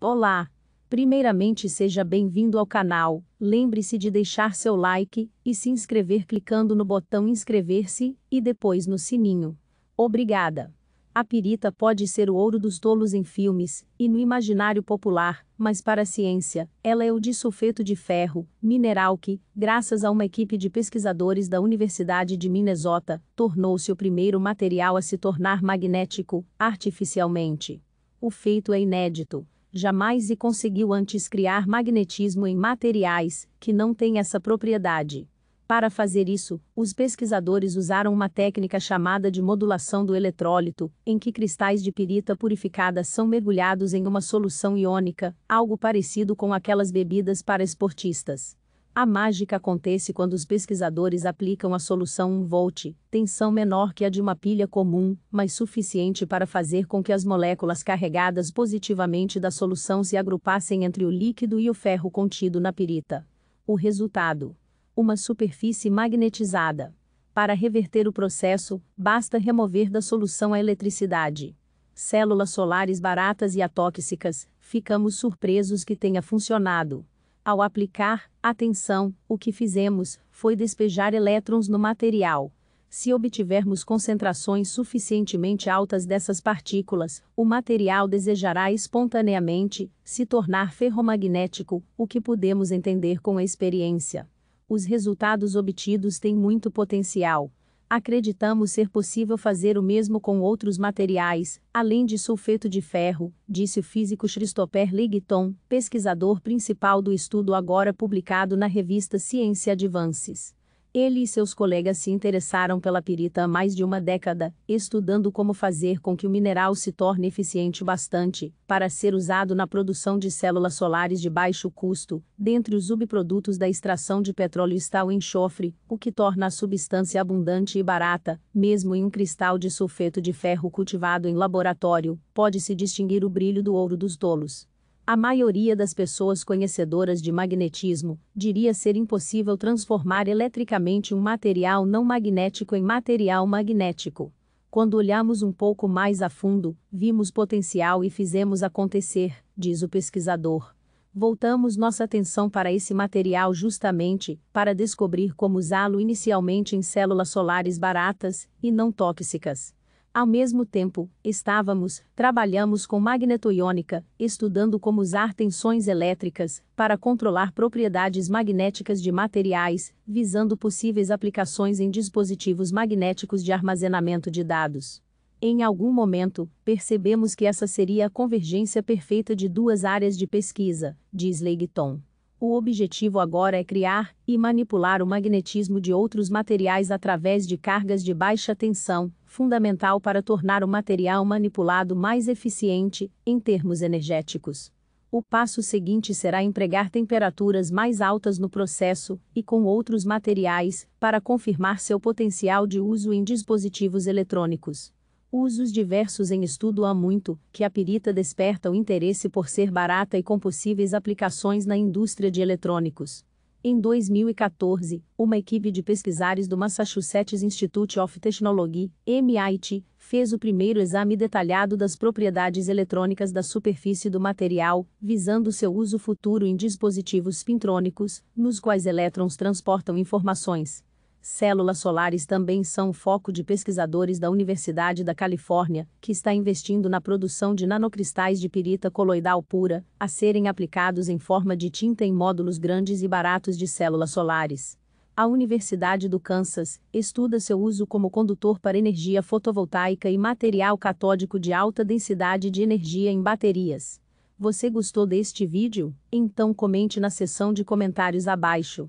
Olá! Primeiramente seja bem-vindo ao canal, lembre-se de deixar seu like e se inscrever clicando no botão inscrever-se e depois no sininho. Obrigada! A pirita pode ser o ouro dos tolos em filmes e no imaginário popular, mas para a ciência, ela é o disulfeto de ferro, mineral que, graças a uma equipe de pesquisadores da Universidade de Minnesota, tornou-se o primeiro material a se tornar magnético, artificialmente. O feito é inédito, jamais se conseguiu antes criar magnetismo em materiais que não têm essa propriedade. Para fazer isso, os pesquisadores usaram uma técnica chamada de modulação do eletrólito, em que cristais de pirita purificada são mergulhados em uma solução iônica, algo parecido com aquelas bebidas para esportistas. A mágica acontece quando os pesquisadores aplicam à solução um volt, tensão menor que a de uma pilha comum, mas suficiente para fazer com que as moléculas carregadas positivamente da solução se agrupassem entre o líquido e o ferro contido na pirita. O resultado: uma superfície magnetizada. Para reverter o processo, basta remover da solução a eletricidade. Células solares baratas e atóxicas, ficamos surpresos que tenha funcionado. Ao aplicar, atenção, o que fizemos foi despejar elétrons no material. Se obtivermos concentrações suficientemente altas dessas partículas, o material desejará espontaneamente se tornar ferromagnético, o que podemos entender com a experiência. Os resultados obtidos têm muito potencial, Acreditamos ser possível fazer o mesmo com outros materiais, além de sulfeto de ferro, disse o físico Christopher Ligton, pesquisador principal do estudo agora publicado na revista Ciência Advances. Ele e seus colegas se interessaram pela pirita há mais de uma década, estudando como fazer com que o mineral se torne eficiente o bastante para ser usado na produção de células solares de baixo custo. Dentre os subprodutos da extração de petróleo está o enxofre, o que torna a substância abundante e barata, mesmo em um cristal de sulfeto de ferro cultivado em laboratório, pode-se distinguir o brilho do ouro dos tolos. A maioria das pessoas conhecedoras de magnetismo diria ser impossível transformar eletricamente um material não magnético em material magnético. Quando olhamos um pouco mais a fundo, vimos potencial e fizemos acontecer, diz o pesquisador. Voltamos nossa atenção para esse material justamente para descobrir como usá-lo inicialmente em células solares baratas e não tóxicas. Ao mesmo tempo, estávamos, trabalhamos com magnetoiônica, estudando como usar tensões elétricas para controlar propriedades magnéticas de materiais, visando possíveis aplicações em dispositivos magnéticos de armazenamento de dados. Em algum momento, percebemos que essa seria a convergência perfeita de duas áreas de pesquisa, diz Leighton. O objetivo agora é criar e manipular o magnetismo de outros materiais através de cargas de baixa tensão, fundamental para tornar o material manipulado mais eficiente, em termos energéticos. O passo seguinte será empregar temperaturas mais altas no processo, e com outros materiais, para confirmar seu potencial de uso em dispositivos eletrônicos. Usos diversos em estudo há muito, que a pirita desperta o interesse por ser barata e com possíveis aplicações na indústria de eletrônicos. Em 2014, uma equipe de pesquisadores do Massachusetts Institute of Technology, MIT, fez o primeiro exame detalhado das propriedades eletrônicas da superfície do material, visando seu uso futuro em dispositivos pintrônicos, nos quais elétrons transportam informações. Células solares também são foco de pesquisadores da Universidade da Califórnia, que está investindo na produção de nanocristais de pirita coloidal pura, a serem aplicados em forma de tinta em módulos grandes e baratos de células solares. A Universidade do Kansas estuda seu uso como condutor para energia fotovoltaica e material catódico de alta densidade de energia em baterias. Você gostou deste vídeo? Então comente na seção de comentários abaixo.